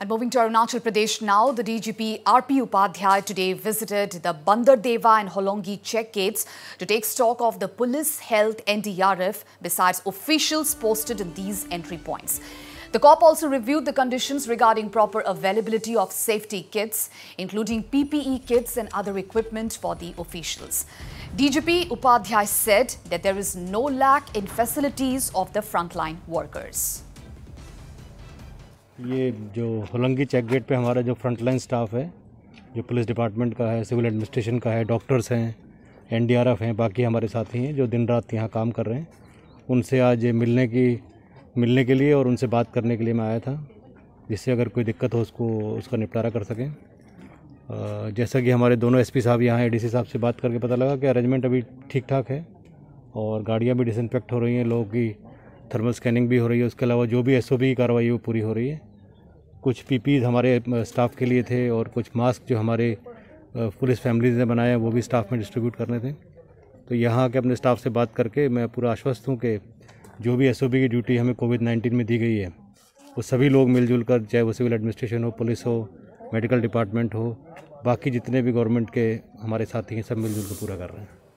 And moving to Arunachal Pradesh now, the DGP RP Upadhyay today visited the Bandardeva and Holongi check gates to take stock of the police, health, NDRF, besides officials posted in these entry points. The COP also reviewed the conditions regarding proper availability of safety kits, including PPE kits and other equipment for the officials. DGP Upadhyay said that there is no lack in facilities of the frontline workers. ये जो Hollongi check gate पे हमारा जो front line staff है जो police department का है civil administration का है डॉक्टर्स हैं एनडीआरएफ हैं बाकी हमारे साथी हैं जो दिन रात यहाँ काम कर रहे हैं उनसे आज मिलने की मिलने के लिए और उनसे बात करने के लिए मैं आया था जिससे अगर कोई दिक्कत हो उसको उसका निपटारा कर सकें जैसा कि हमारे दोनों एस साहब यहाँ ए साहब से बात करके पता लगा कि अरेंजमेंट अभी ठीक ठाक है और गाड़ियाँ भी डिसइनफेक्ट हो रही हैं लोगों की थर्मल स्कैनिंग भी हो रही है उसके अलावा जो भी एस की कार्रवाई है वो पूरी हो रही है कुछ पी हमारे स्टाफ के लिए थे और कुछ मास्क जो हमारे पुलिस फैमिलीज ने बनाए वो भी स्टाफ में डिस्ट्रीब्यूट करने थे तो यहाँ के अपने स्टाफ से बात करके मैं पूरा आश्वस्त हूँ कि जो भी एस की ड्यूटी हमें कोविड नाइन्टीन में दी गई है वो सभी लोग मिलजुल कर चाहे वो सिविल एडमिनिस्ट्रेशन हो पुलिस हो मेडिकल डिपार्टमेंट हो बाकी जितने भी गवर्नमेंट के हमारे साथी हैं सब मिलजुल कर पूरा कर रहे हैं